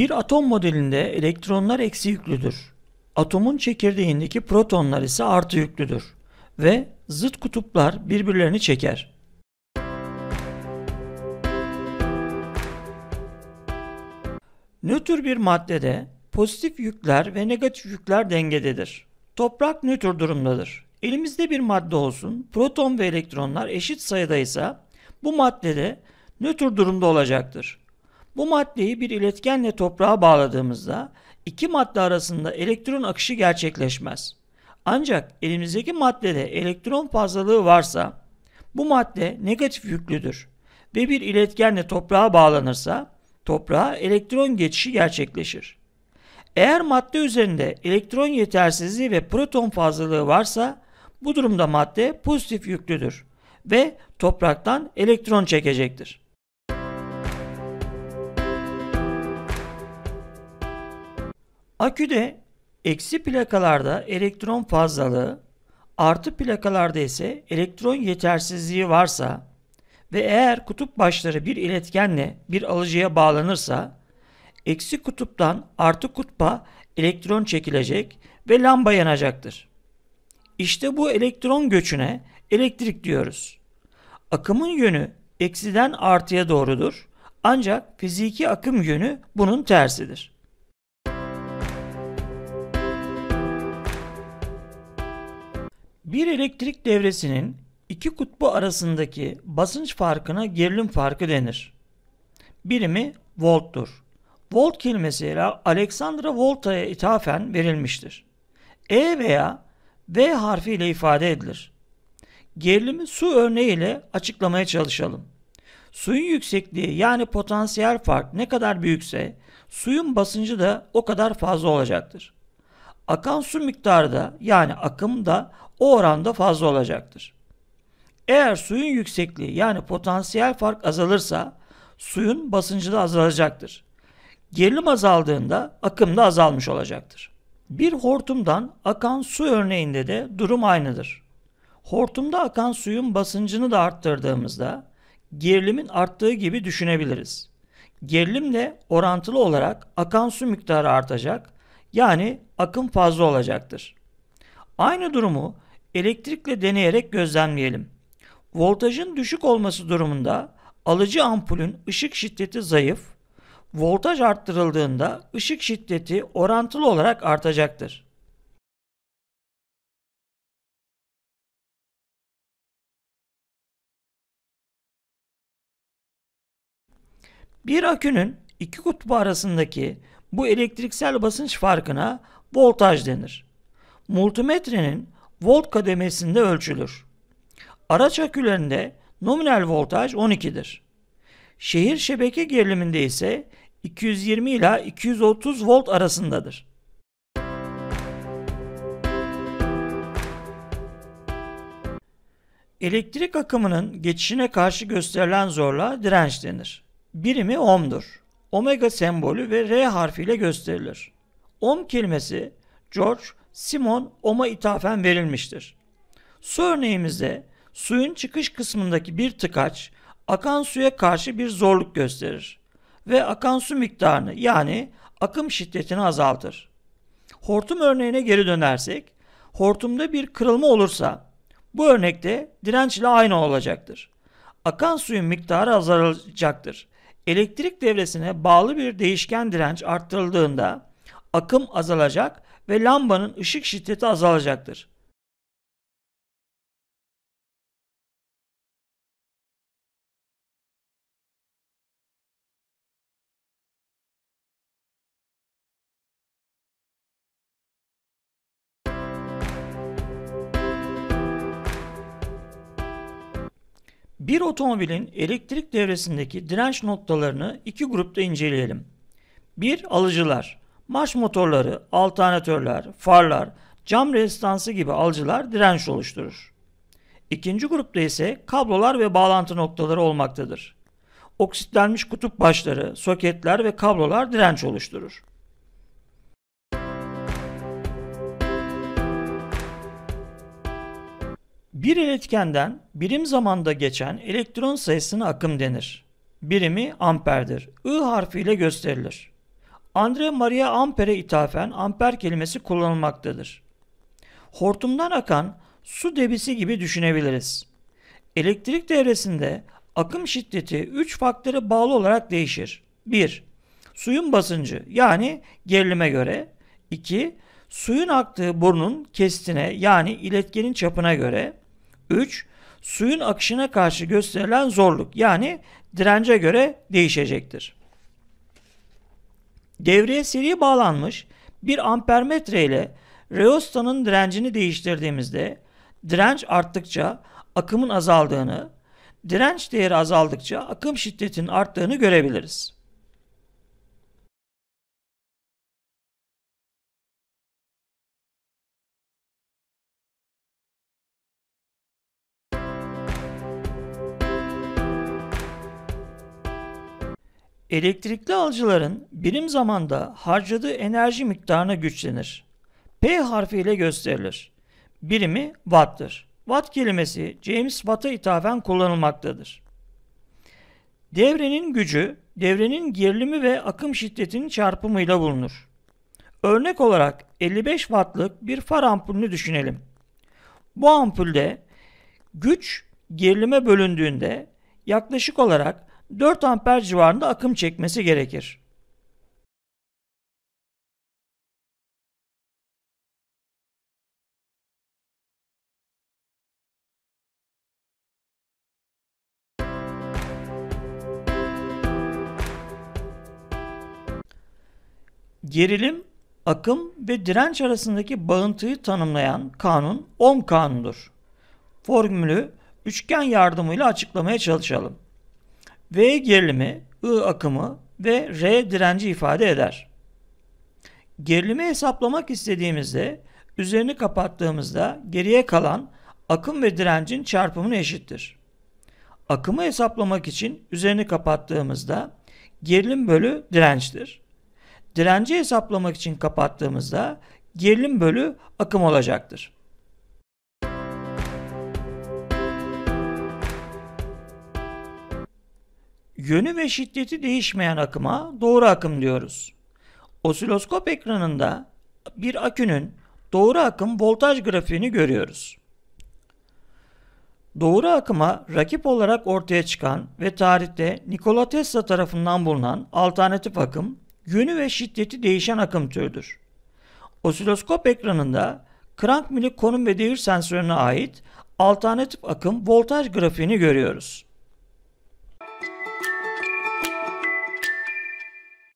Bir atom modelinde elektronlar eksi yüklüdür. Atomun çekirdeğindeki protonlar ise artı yüklüdür ve zıt kutuplar birbirlerini çeker. Nötr bir maddede pozitif yükler ve negatif yükler dengededir. Toprak nötr durumdadır. Elimizde bir madde olsun, proton ve elektronlar eşit sayıda ise bu maddede nötr durumda olacaktır. Bu maddeyi bir iletkenle toprağa bağladığımızda iki madde arasında elektron akışı gerçekleşmez. Ancak elimizdeki maddede elektron fazlalığı varsa bu madde negatif yüklüdür ve bir iletkenle toprağa bağlanırsa toprağa elektron geçişi gerçekleşir. Eğer madde üzerinde elektron yetersizliği ve proton fazlalığı varsa bu durumda madde pozitif yüklüdür ve topraktan elektron çekecektir. Aküde eksi plakalarda elektron fazlalığı, artı plakalarda ise elektron yetersizliği varsa ve eğer kutup başları bir iletkenle bir alıcıya bağlanırsa, eksi kutuptan artı kutba elektron çekilecek ve lamba yanacaktır. İşte bu elektron göçüne elektrik diyoruz. Akımın yönü eksiden artıya doğrudur. Ancak fiziki akım yönü bunun tersidir. Bir elektrik devresinin iki kutbu arasındaki basınç farkına gerilim farkı denir. Birimi volttur. Volt kelimesiyle Alexandra Volta'ya ithafen verilmiştir. E veya V harfi ile ifade edilir. Gerilimi su örneği ile açıklamaya çalışalım. Suyun yüksekliği yani potansiyel fark ne kadar büyükse suyun basıncı da o kadar fazla olacaktır. Akan su miktarı da yani akım da o oranda fazla olacaktır. Eğer suyun yüksekliği yani potansiyel fark azalırsa suyun basıncı da azalacaktır. Gerilim azaldığında akım da azalmış olacaktır. Bir hortumdan akan su örneğinde de durum aynıdır. Hortumda akan suyun basıncını da arttırdığımızda gerilimin arttığı gibi düşünebiliriz. Gerilimle orantılı olarak akan su miktarı artacak yani akım fazla olacaktır. Aynı durumu elektrikle deneyerek gözlemleyelim. Voltajın düşük olması durumunda alıcı ampulün ışık şiddeti zayıf, voltaj arttırıldığında ışık şiddeti orantılı olarak artacaktır. Bir akünün iki kutbu arasındaki bu elektriksel basınç farkına voltaj denir. Multimetrenin volt kademesinde ölçülür. Araç akülerinde nominal voltaj 12'dir. Şehir şebeke geriliminde ise 220 ila 230 volt arasındadır. Elektrik akımının geçişine karşı gösterilen zorluğa direnç denir. Birimi ohm'dur. Omega sembolü ve R harfiyle gösterilir. Ohm kelimesi George Simon Om'a ithafen verilmiştir. Su örneğimizde suyun çıkış kısmındaki bir tıkaç akan suya karşı bir zorluk gösterir ve akan su miktarını yani akım şiddetini azaltır. Hortum örneğine geri dönersek, hortumda bir kırılma olursa bu örnekte direnç ile aynı olacaktır. Akan suyun miktarı azalacaktır. Elektrik devresine bağlı bir değişken direnç arttırıldığında akım azalacak ve lambanın ışık şiddeti azalacaktır. Bir otomobilin elektrik devresindeki direnç noktalarını iki grupta inceleyelim. 1. Alıcılar Marş motorları, alternatörler, farlar, cam rezistansı gibi alıcılar direnç oluşturur. İkinci grupta ise kablolar ve bağlantı noktaları olmaktadır. Oksitlenmiş kutup başları, soketler ve kablolar direnç oluşturur. Bir iletkenden birim zamanda geçen elektron sayısına akım denir. Birimi amperdir. I harfiyle gösterilir. Andre Maria Amper'e ithafen amper kelimesi kullanılmaktadır. Hortumdan akan su debisi gibi düşünebiliriz. Elektrik devresinde akım şiddeti 3 faktöre bağlı olarak değişir. 1. Suyun basıncı yani gerilime göre. 2. Suyun aktığı burnun kestine yani iletkenin çapına göre. 3. Suyun akışına karşı gösterilen zorluk yani dirence göre değişecektir. Devreye seri bağlanmış bir ampermetre ile reostanın direncini değiştirdiğimizde direnç arttıkça akımın azaldığını, direnç değeri azaldıkça akım şiddetinin arttığını görebiliriz. Elektrikli alıcıların birim zamanda harcadığı enerji miktarına güçlenir. P harfi ile gösterilir. Birimi watt'tır. Watt kelimesi James Watt'a ithafen kullanılmaktadır. Devrenin gücü, devrenin gerilimi ve akım şiddetinin çarpımıyla bulunur. Örnek olarak 55 wattlık bir far ampulünü düşünelim. Bu ampulde güç gerilime bölündüğünde yaklaşık olarak 4 amper civarında akım çekmesi gerekir. Gerilim, akım ve direnç arasındaki bağıntıyı tanımlayan kanun Ohm kanunudur. Formülü üçgen yardımıyla açıklamaya çalışalım. V gerilimi, I akımı ve R direnci ifade eder. Gerilimi hesaplamak istediğimizde üzerini kapattığımızda geriye kalan akım ve direncin çarpımına eşittir. Akımı hesaplamak için üzerini kapattığımızda gerilim bölü dirençtir. Direnci hesaplamak için kapattığımızda gerilim bölü akım olacaktır. yönü ve şiddeti değişmeyen akıma doğru akım diyoruz. Osiloskop ekranında bir akünün doğru akım voltaj grafiğini görüyoruz. Doğru akıma rakip olarak ortaya çıkan ve tarihte Nikola Tesla tarafından bulunan alternatif akım, yönü ve şiddeti değişen akım türüdür. Osiloskop ekranında Crank Milli konum ve devir sensörüne ait alternatif akım voltaj grafiğini görüyoruz.